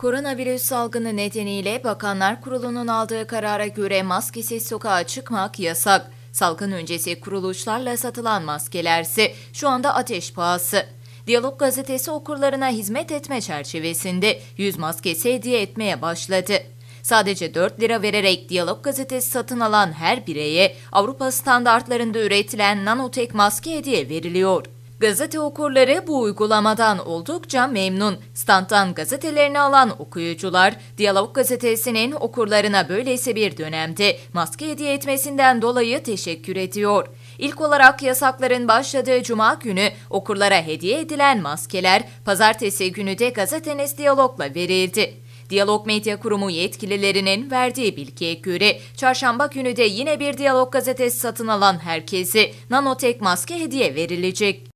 Koronavirüs salgını nedeniyle Bakanlar Kurulu'nun aldığı karara göre maskesiz sokağa çıkmak yasak. Salgın öncesi kuruluşlarla satılan maskelerse şu anda ateş pahası. Diyalog gazetesi okurlarına hizmet etme çerçevesinde yüz maskesi hediye etmeye başladı. Sadece 4 lira vererek Diyalog gazetesi satın alan her bireye Avrupa standartlarında üretilen nanotek maske hediye veriliyor. Gazete okurları bu uygulamadan oldukça memnun. Standtan gazetelerini alan okuyucular, Diyalog gazetesinin okurlarına böylesi bir dönemde maske hediye etmesinden dolayı teşekkür ediyor. İlk olarak yasakların başladığı cuma günü okurlara hediye edilen maskeler pazartesi günü de gazeteniz Diyalog'la verildi. Diyalog Medya Kurumu yetkililerinin verdiği bilgiye göre çarşamba günü de yine bir Diyalog gazetesi satın alan herkese nanotek maske hediye verilecek.